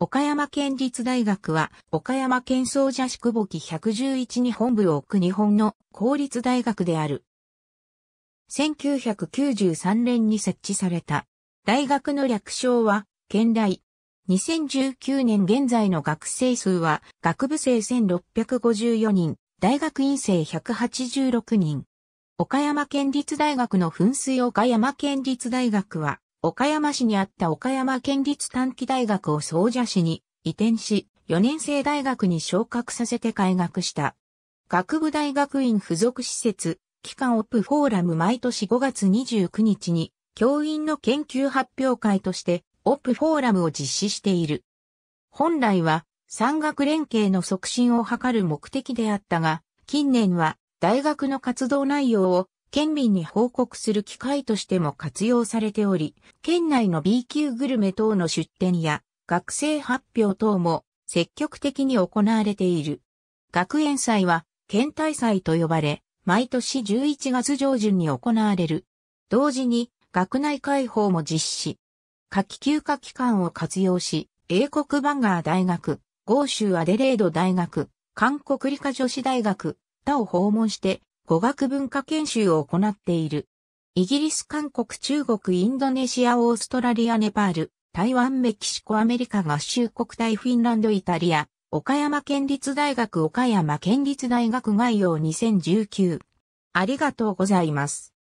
岡山県立大学は、岡山県総社宿簿記111に本部を置く日本の公立大学である。1993年に設置された。大学の略称は、県大。2019年現在の学生数は、学部生1654人、大学院生186人。岡山県立大学の噴水岡山県立大学は、岡山市にあった岡山県立短期大学を総社市に移転し、4年生大学に昇格させて開学した。学部大学院附属施設、機関オプフォーラム毎年5月29日に、教員の研究発表会として、オプフォーラムを実施している。本来は、産学連携の促進を図る目的であったが、近年は、大学の活動内容を県民に報告する機会としても活用されており、県内の B 級グルメ等の出展や学生発表等も積極的に行われている。学園祭は県大祭と呼ばれ、毎年11月上旬に行われる。同時に学内開放も実施。夏季休暇期間を活用し、英国バンガー大学、豪州アデレード大学、韓国理科女子大学、他を訪問して語学文化研修を行っている。イギリス、韓国、中国、インドネシア、オーストラリア、ネパール、台湾、メキシコ、アメリカ合衆国対フィンランド、イタリア、岡山県立大学、岡山県立大学概要2019。ありがとうございます。